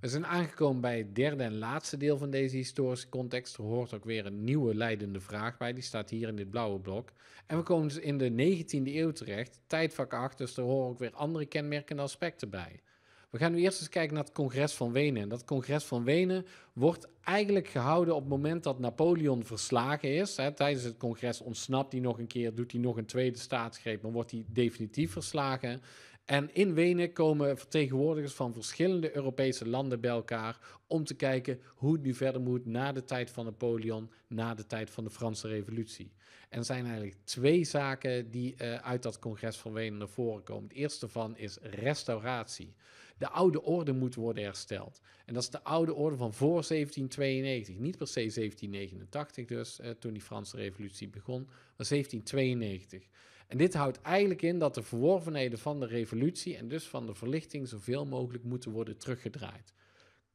We zijn aangekomen bij het derde en laatste deel van deze historische context. Er hoort ook weer een nieuwe leidende vraag bij. Die staat hier in dit blauwe blok. En we komen dus in de 19e eeuw terecht, tijdvak 8. Dus er horen ook weer andere kenmerkende aspecten bij. We gaan nu eerst eens kijken naar het congres van Wenen. En dat congres van Wenen wordt eigenlijk gehouden op het moment dat Napoleon verslagen is. Hè, tijdens het congres ontsnapt hij nog een keer, doet hij nog een tweede staatsgreep, maar wordt hij definitief verslagen. En in Wenen komen vertegenwoordigers van verschillende Europese landen bij elkaar om te kijken hoe het nu verder moet na de tijd van Napoleon, na de tijd van de Franse Revolutie. En zijn eigenlijk twee zaken die eh, uit dat congres van Wenen naar voren komen. Het eerste van is restauratie de oude orde moet worden hersteld. En dat is de oude orde van voor 1792. Niet per se 1789 dus, toen die Franse revolutie begon, maar 1792. En dit houdt eigenlijk in dat de verworvenheden van de revolutie en dus van de verlichting zoveel mogelijk moeten worden teruggedraaid.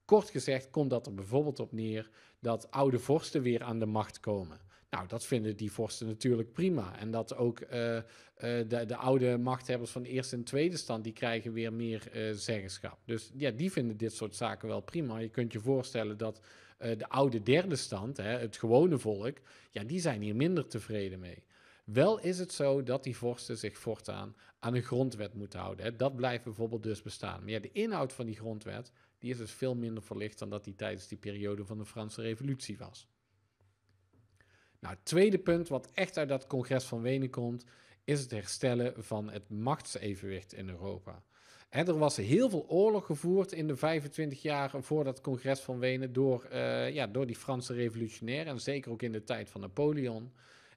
Kort gezegd komt dat er bijvoorbeeld op neer dat oude vorsten weer aan de macht komen. Nou, dat vinden die vorsten natuurlijk prima. En dat ook eh, eh, de, de, oude machthebbers van de eerste en tweede stand, die krijgen weer meer eh, zeggenschap. Dus ja, die vinden dit soort zaken wel prima. Je kunt je voorstellen dat de oude derde stand, hè, het gewone volk, ja, die zijn hier minder tevreden mee. Wel is het zo dat die vorsten zich voortaan aan een grondwet moeten houden. Hè. Dat blijft bijvoorbeeld dus bestaan. Maar ja, de inhoud van die grondwet, die is dus veel minder verlicht dan dat die tijdens die periode van de Franse Revolutie was. Nou, het tweede punt wat echt uit dat congres van Wenen komt, is het herstellen van het machtsevenwicht in Europa. er was heel veel oorlog gevoerd in de 25 jaar voor dat congres van Wenen door, eh, ja, door die Franse revolutionairen en zeker ook in de tijd van Napoleon.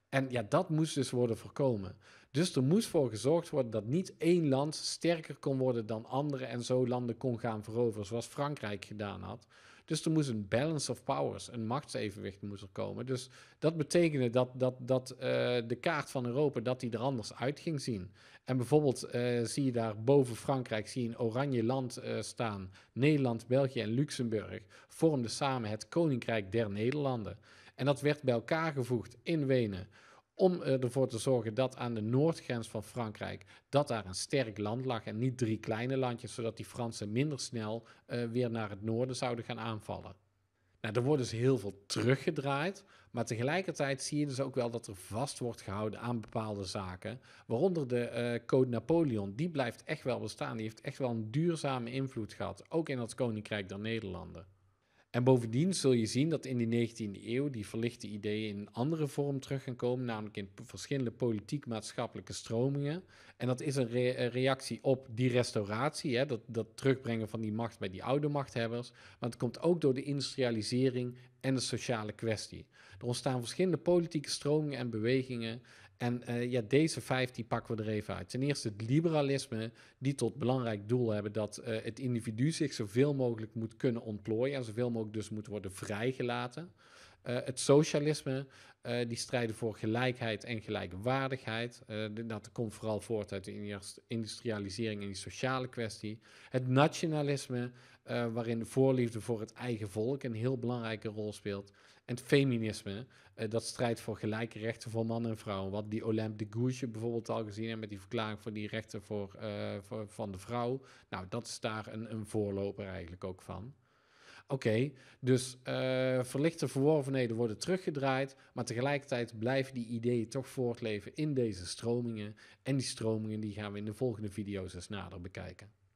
En ja, dat moest dus worden voorkomen. Dus er moest voor gezorgd worden dat niet één land sterker kon worden dan andere en zo landen kon gaan veroveren, zoals Frankrijk gedaan had. Dus er moest een balance of powers, een machtsevenwicht moest er komen. Dus dat betekende dat, dat, dat eh, de kaart van Europa dat die er anders uit ging zien. En bijvoorbeeld eh, zie je daar boven Frankrijk zie je een oranje land eh, staan. Nederland, België en Luxemburg vormden samen het Koninkrijk der Nederlanden. En dat werd bij elkaar gevoegd in Wenen om ervoor te zorgen dat aan de noordgrens van Frankrijk dat daar een sterk land lag en niet drie kleine landjes, zodat die Fransen minder snel eh, weer naar het noorden zouden gaan aanvallen. Nou, er worden dus heel veel teruggedraaid, maar tegelijkertijd zie je dus ook wel dat er vast wordt gehouden aan bepaalde zaken, waaronder de eh, Code Napoleon. Die blijft echt wel bestaan, die heeft echt wel een duurzame invloed gehad, ook in het Koninkrijk der Nederlanden. En bovendien zul je zien dat in de 19e eeuw die verlichte ideeën in een andere vorm terug gaan komen, namelijk in verschillende politiek-maatschappelijke stromingen. En dat is een, reactie op die restauratie, hè, dat, dat terugbrengen van die macht bij die oude machthebbers. Maar het komt ook door de industrialisering en de sociale kwestie. Er ontstaan verschillende politieke stromingen en bewegingen. En eh, ja, deze vijf die pakken we er even uit. Ten eerste het liberalisme, die tot belangrijk doel hebben dat eh, het individu zich zoveel mogelijk moet kunnen ontplooien en zoveel mogelijk dus moet worden vrijgelaten. Eh, het socialisme, eh, die strijden voor gelijkheid en gelijkwaardigheid. Eh, dat komt vooral voort uit de industrialisering en die sociale kwestie. Het nationalisme, waarin de voorliefde voor het eigen volk een heel belangrijke rol speelt. En het feminisme, dat strijdt voor gelijke rechten voor mannen en vrouwen. Wat die Olympe de Gouges bijvoorbeeld al gezien hebben met die verklaring voor die rechten voor, van de vrouw. Nou, dat is daar een, een voorloper eigenlijk ook van. Oké, dus eh, verlichte verworvenheden worden teruggedraaid, maar tegelijkertijd blijven die ideeën toch voortleven in deze stromingen. En die stromingen die gaan we in de volgende video's eens nader bekijken.